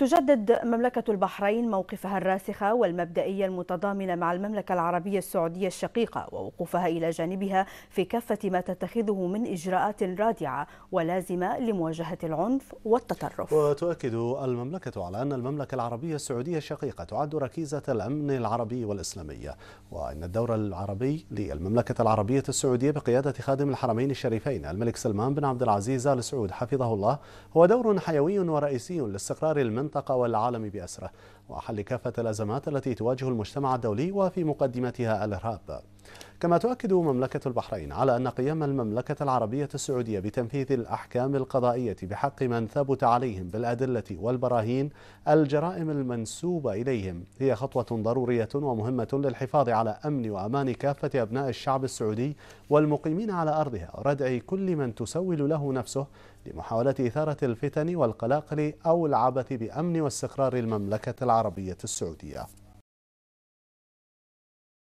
تجدد مملكة البحرين موقفها الراسخة والمبدئية المتضامنة مع المملكة العربية السعودية الشقيقة ووقوفها إلى جانبها في كافة ما تتخذه من إجراءات رادعة ولازمة لمواجهة العنف والتطرف وتؤكد المملكة على أن المملكة العربية السعودية الشقيقة تعد ركيزة الأمن العربي والإسلامية وأن الدور العربي للمملكة العربية السعودية بقيادة خادم الحرمين الشريفين الملك سلمان بن عبد العزيز آل سعود حفظه الله هو دور حيوي ورئيسي لاستقرار المنطقة المنطقة والعالم بأسره وحل كافة الأزمات التي تواجه المجتمع الدولي وفي مقدمتها الإرهاب كما تؤكد مملكة البحرين على أن قيام المملكة العربية السعودية بتنفيذ الأحكام القضائية بحق من ثبت عليهم بالأدلة والبراهين الجرائم المنسوبة إليهم هي خطوة ضرورية ومهمة للحفاظ على أمن وأمان كافة أبناء الشعب السعودي والمقيمين على أرضها وردع كل من تسول له نفسه لمحاولة إثارة الفتن والقلاقل أو العبث بأمن واستقرار المملكة العربية السعودية